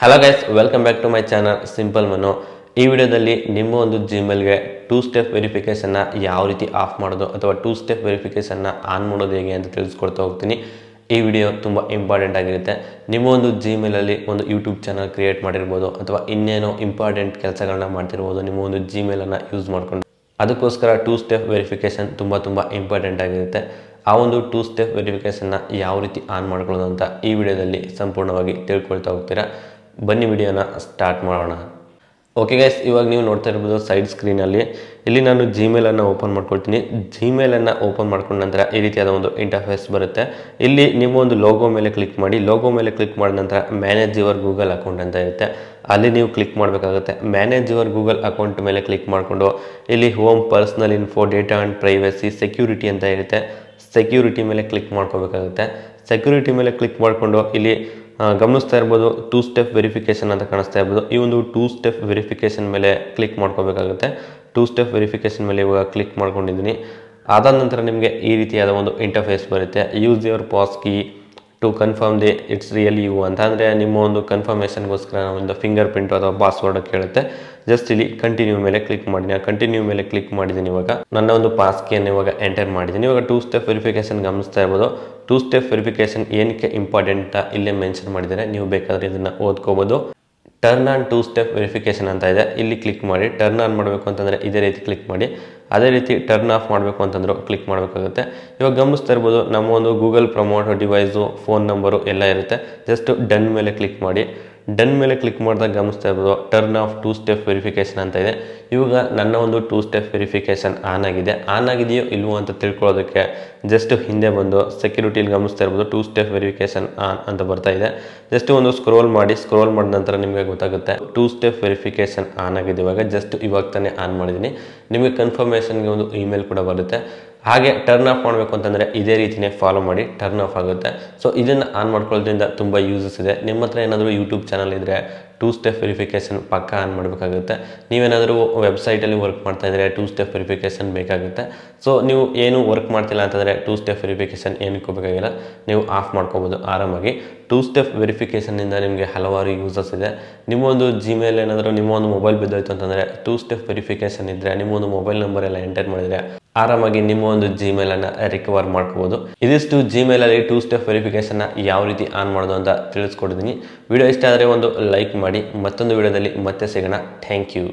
hello guys welcome back to my channel simple Manu ಈ ವಿಡಿಯೋದಲ್ಲಿ ನಿಮ್ಮ ಒಂದು ಜಿಮೇಲ್ಗೆ ಟೂ ಸ್ಟೆಪ್ ವೆರಿಫಿಕೇಶನ್ನ ಯಾವ ರೀತಿ ಆಫ್ ಮಾಡೋದು ಅಥವಾ ಟೂ ಸ್ಟೆಪ್ ವೆರಿಫಿಕೇಷನ್ನ ಆನ್ ಮಾಡೋದು ಹೇಗೆ ಅಂತ ತಿಳಿಸ್ಕೊಡ್ತಾ ಹೋಗ್ತೀನಿ ಈ ವಿಡಿಯೋ ತುಂಬ ಇಂಪಾರ್ಟೆಂಟ್ ಆಗಿರುತ್ತೆ ನಿಮ್ಮ ಒಂದು ಜಿಮೇಲಲ್ಲಿ ಒಂದು ಯೂಟ್ಯೂಬ್ ಚಾನಲ್ ಕ್ರಿಯೇಟ್ ಮಾಡಿರ್ಬೋದು ಅಥವಾ ಇನ್ನೇನೋ ಇಂಪಾರ್ಟೆಂಟ್ ಕೆಲಸಗಳನ್ನ ಮಾಡ್ತಿರ್ಬೋದು ನಿಮ್ಮ ಒಂದು ಜಿಮೇಲನ್ನು ಯೂಸ್ ಮಾಡಿಕೊಂಡು ಅದಕ್ಕೋಸ್ಕರ ಟೂ ಸ್ಟೆಪ್ ವೆರಿಫಿಕೇಶನ್ ತುಂಬ ತುಂಬ ಇಂಪಾರ್ಟೆಂಟ್ ಆಗಿರುತ್ತೆ ಆ ಒಂದು ಟೂ ಸ್ಟೆಪ್ ವೆರಿಫಿಕೇಷನ್ನ ಯಾವ ರೀತಿ ಆನ್ ಮಾಡ್ಕೊಳ್ಳೋದು ಅಂತ ಈ ವಿಡಿಯೋದಲ್ಲಿ ಸಂಪೂರ್ಣವಾಗಿ ತಿಳ್ಕೊಳ್ತಾ ಹೋಗ್ತೀರಾ ಬನ್ನಿ ವಿಡಿಯೋನ ಸ್ಟಾರ್ಟ್ ಮಾಡೋಣ ಓಕೆ ಗೈಸ್ ಇವಾಗ ನೀವು ನೋಡ್ತಾ ಇರ್ಬೋದು ಸೈಡ್ ಸ್ಕ್ರೀನಲ್ಲಿ ಇಲ್ಲಿ ನಾನು ಜಿಮೇಲನ್ನು ಓಪನ್ ಮಾಡ್ಕೊಳ್ತೀನಿ ಜಿಮೇಲನ್ನು ಓಪನ್ ಮಾಡ್ಕೊಂಡ ನಂತರ ಈ ರೀತಿಯಾದ ಒಂದು ಇಂಟರ್ಫೇಸ್ ಬರುತ್ತೆ ಇಲ್ಲಿ ನೀವು ಒಂದು ಲೋಗೋ ಮೇಲೆ ಕ್ಲಿಕ್ ಮಾಡಿ ಲೋಗೋ ಮೇಲೆ ಕ್ಲಿಕ್ ಮಾಡಿದ ನಂತರ ಮ್ಯಾನೇಜ್ ಯುವರ್ ಗೂಗಲ್ ಅಕೌಂಟ್ ಅಂತ ಇರುತ್ತೆ ಅಲ್ಲಿ ನೀವು ಕ್ಲಿಕ್ ಮಾಡಬೇಕಾಗುತ್ತೆ ಮ್ಯಾನೇಜ್ ಯುವರ್ ಗೂಗಲ್ ಅಕೌಂಟ್ ಮೇಲೆ ಕ್ಲಿಕ್ ಮಾಡಿಕೊಂಡು ಇಲ್ಲಿ home personal info data and privacy security ಅಂತ ಇರುತ್ತೆ ಸೆಕ್ಯೂರಿಟಿ ಮೇಲೆ ಕ್ಲಿಕ್ ಮಾಡ್ಕೋಬೇಕಾಗುತ್ತೆ ಸೆಕ್ಯೂರಿಟಿ ಮೇಲೆ ಕ್ಲಿಕ್ ಮಾಡಿಕೊಂಡು ಇಲ್ಲಿ ಗಮನಿಸ್ತಾ ಇರ್ಬೋದು ಟೂ ಸ್ಟೆಪ್ ವೆರಿಫಿಕೇಷನ್ ಅಂತ ಕಾಣಿಸ್ತಾ ಇರ್ಬೋದು ಈ ಒಂದು ಟೂ ಸ್ಟೆಪ್ ವೆರಿಫಿಕೇಷನ್ ಮೇಲೆ ಕ್ಲಿಕ್ ಮಾಡ್ಕೋಬೇಕಾಗುತ್ತೆ ಟೂ ಸ್ಟೆಪ್ ವೆರಿಫಿಕೇಷನ್ ಮೇಲೆ ಇವಾಗ ಕ್ಲಿಕ್ ಮಾಡ್ಕೊಂಡಿದ್ದೀನಿ ಅದಾದ ನಂತರ ನಿಮಗೆ ಈ ರೀತಿಯಾದ ಒಂದು ಇಂಟರ್ಫೇಸ್ ಬರುತ್ತೆ use your pass key to confirm the it's real you ಅಂತ ಅಂದರೆ ನಿಮ್ಮ ಒಂದು ಕನ್ಫರ್ಮೇಷನ್ಗೋಸ್ಕರ ಒಂದು ಫಿಂಗರ್ ಪ್ರಿಂಟ್ ಅಥವಾ ಪಾಸ್ವರ್ಡ್ ಕೇಳುತ್ತೆ ಜಸ್ಟ್ ಇಲ್ಲಿ ಕಂಟಿನ್ಯೂ ಮೇಲೆ ಕ್ಲಿಕ್ ಮಾಡಿ ಆ ಕಂಟಿನ್ಯೂ ಮೇಲೆ ಕ್ಲಿಕ್ ಮಾಡಿದ್ದೀನಿ ಇವಾಗ ನನ್ನ ಒಂದು ಪಾಸ್ ಕೀಯನ್ನು ಇವಾಗ ಎಂಟರ್ ಮಾಡಿದ್ದೀನಿ ಇವಾಗ ಟೂ ಸ್ಟೆಪ್ ವೆರಿಫಿಕೇಷನ್ ಗಮನಿಸ್ತಾ ಇರ್ಬೋದು ಟೂ ಸ್ಟೆಪ್ ವೆರಿಫಿಕೇಷನ್ ಏನಕ್ಕೆ ಇಂಪಾರ್ಟೆಂಟ್ ಇಲ್ಲೇ ಮೆನ್ಷನ್ ಮಾಡಿದರೆ ನೀವು ಬೇಕಾದರೆ ಇದನ್ನು ಓದ್ಕೋಬೋದು turn on two step verification ಅಂತ ಇದೆ ಇಲ್ಲಿ ಕ್ಲಿಕ್ ಮಾಡಿ ಟರ್ನ್ ಆನ್ ಮಾಡಬೇಕು ಅಂತಂದರೆ ಇದೇ ರೀತಿ ಕ್ಲಿಕ್ ಮಾಡಿ ಅದೇ ರೀತಿ ಟರ್ನ್ ಆಫ್ ಮಾಡಬೇಕು ಅಂತಂದರೂ ಕ್ಲಿಕ್ ಮಾಡಬೇಕಾಗುತ್ತೆ ಇವಾಗ ಗಮನಿಸ್ತಾ ಇರ್ಬೋದು ನಮ್ಮ ಒಂದು Google promote device phone number ಎಲ್ಲ ಇರುತ್ತೆ ಜಸ್ಟ್ ಡನ್ ಮೇಲೆ ಕ್ಲಿಕ್ ಮಾಡಿ ಡನ್ ಮೇಲೆ ಕ್ಲಿಕ್ ಮಾಡಿದಾಗ ಗಮನಿಸ್ತಾ ಇರ್ಬೋದು turn off two step verification ಅಂತ ಇದೆ ಇವಾಗ ನನ್ನ ಒಂದು ಟೂ ಸ್ಟೆಪ್ ವೆರಿಫಿಕೇಶನ್ ಆನ್ ಆಗಿದೆ ಆನ್ ಆಗಿದೆಯೋ ಇಲ್ವೋ ಅಂತ ತಿಳ್ಕೊಳ್ಳೋದಕ್ಕೆ ಜಸ್ಟ್ ಹಿಂದೆ ಬಂದು ಸೆಕ್ಯೂರಿಟಿಲಿ ಗಮನಿಸ್ತಾ ಇರ್ಬೋದು ಟೂ ಸ್ಟೆಪ್ ವೆರಿಫಿಕೇಶನ್ ಆನ್ ಅಂತ ಬರ್ತಾ ಇದೆ ಜಸ್ಟ್ ಒಂದು ಸ್ಕ್ರೋಲ್ ಮಾಡಿ ಸ್ಕ್ರೋಲ್ ಮಾಡಿದ ನಂತರ ನಿಮಗೆ ಗೊತ್ತಾಗುತ್ತೆ ಟೂ ಸ್ಟೆಪ್ ವೆರಿಫಿಕೇಶನ್ ಆನ್ ಆಗಿದೆ ಇವಾಗ ಜಸ್ಟ್ ಇವಾಗ ತಾನೇ ಆನ್ ಮಾಡಿದ್ದೀನಿ ನಿಮಗೆ ಕನ್ಫರ್ಮೇಷನ್ಗೆ ಒಂದು ಇಮೇಲ್ ಕೂಡ ಬರುತ್ತೆ ಹಾಗೆ ಟರ್ನ್ ಆಫ್ ಮಾಡಬೇಕು ಅಂತಂದರೆ ಇದೇ ರೀತಿಯೇ ಫಾಲೋ ಮಾಡಿ ಟರ್ನ್ ಆಫ್ ಆಗುತ್ತೆ ಸೊ ಇದನ್ನು ಆನ್ ಮಾಡ್ಕೊಳ್ಳೋದ್ರಿಂದ ತುಂಬ ಯೂಸಸ್ ಇದೆ ನಿಮ್ಮ ಹತ್ರ ಏನಾದರೂ ಯೂಟ್ಯೂಬ್ ಚಾನಲ್ ಇದ್ದರೆ ಟೂ ಸ್ಟೆಪ್ ವೆರಿಫಿಕೇಷನ್ ಪಕ್ಕ ಆನ್ ಮಾಡಬೇಕಾಗುತ್ತೆ ನೀವೇನಾದರೂ ವೆಬ್ಸೈಟಲ್ಲಿ ವರ್ಕ್ ಮಾಡ್ತಾ ಇದ್ದರೆ ಟೂ ಸ್ಟೆಪ್ ವೆರಿಫಿಕೇಷನ್ ಬೇಕಾಗುತ್ತೆ ಸೊ ನೀವು ಏನು ವರ್ಕ್ ಮಾಡ್ತಿಲ್ಲ ಅಂತಂದರೆ ಟೂ ಸ್ಟೆಪ್ ವೆರಿಫಿಕೇಷನ್ ಏನಕ್ಕೂ ಬೇಕಾಗಿಲ್ಲ ನೀವು ಆಫ್ ಮಾಡ್ಕೋಬೋದು ಆರಾಮಾಗಿ ಟೂ ಸ್ಟೆಪ್ ವೆರಿಫಿಕೇಷನ್ನಿಂದ ನಿಮಗೆ ಹಲವಾರು ಯೂಸಸ್ ಇದೆ ನಿಮ್ಮೊಂದು ಜಿಮೇಲ್ ಏನಾದರೂ ಒಂದು ಮೊಬೈಲ್ ಬಿದ್ದೋಯ್ತು ಅಂತಂದರೆ ಟೂ ಸ್ಟೆಪ್ ವೆರಿಫಿಕೇಷನ್ ಇದ್ದರೆ ನಿಮ್ಮೊಂದು ಮೊಬೈಲ್ ನಂಬರ್ ಎಲ್ಲ ಎಂಟರ್ ಮಾಡಿದರೆ ಆರಾಮಾಗಿ ನಿಮ್ಮ ಒಂದು ಜಿಮೇಲ್ ಅನ್ನ ರಿಕವರ್ ಮಾಡ್ಕೋಬಹುದು ಇದಿಷ್ಟು ಜಿಮೇಲ್ ಅಲ್ಲಿ ಟೂ ಸ್ಟೆಪ್ ವೆರಿಫಿಕೇಶನ್ ಯಾವ ರೀತಿ ಆನ್ ಮಾಡೋದು ಅಂತ ತಿಳಿಸ್ಕೊಡ್ತೀನಿ ವಿಡಿಯೋ ಇಷ್ಟ ಆದರೆ ಒಂದು ಲೈಕ್ ಮಾಡಿ ಮತ್ತೊಂದು ವಿಡಿಯೋದಲ್ಲಿ ಮತ್ತೆ ಸಿಗೋಣ ಥ್ಯಾಂಕ್ ಯು